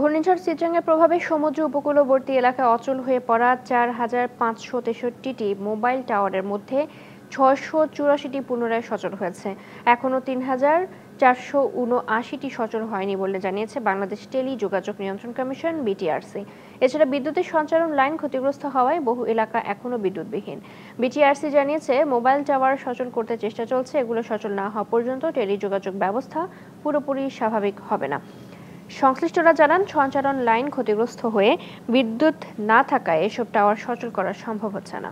ঘূর্ণিঝড় সিজংয়ের প্রভাবে সমুদ্র উপকূলবর্তী এলাকায় অচল হয়ে পড়া চার হাজার পাঁচশো তেষট্টিটি মোবাইল টাওয়ারের মধ্যে ছশো চুরাশিটি পুনরায় সচল হয়েছে এখনও তিন হাজার চারশো উনআশিটি সচল হয়নি বলে জানিয়েছে বাংলাদেশ টেলি যোগাযোগ নিয়ন্ত্রণ কমিশন বিটিআরসি এছাড়া বিদ্যুতের সঞ্চালন লাইন ক্ষতিগ্রস্ত হওয়ায় বহু এলাকা এখনও বিদ্যুৎবিহীন বিটিআরসি জানিয়েছে মোবাইল টাওয়ার সচল করতে চেষ্টা চলছে এগুলো সচল না হওয়া পর্যন্ত টেলি যোগাযোগ ব্যবস্থা পুরোপুরি স্বাভাবিক হবে না সংশ্লিষ্টরা জানান সঞ্চালন লাইন ক্ষতিগ্রস্ত হয়ে বিদ্যুৎ না থাকায় এসব টাওয়ার সচল করা সম্ভব হচ্ছে না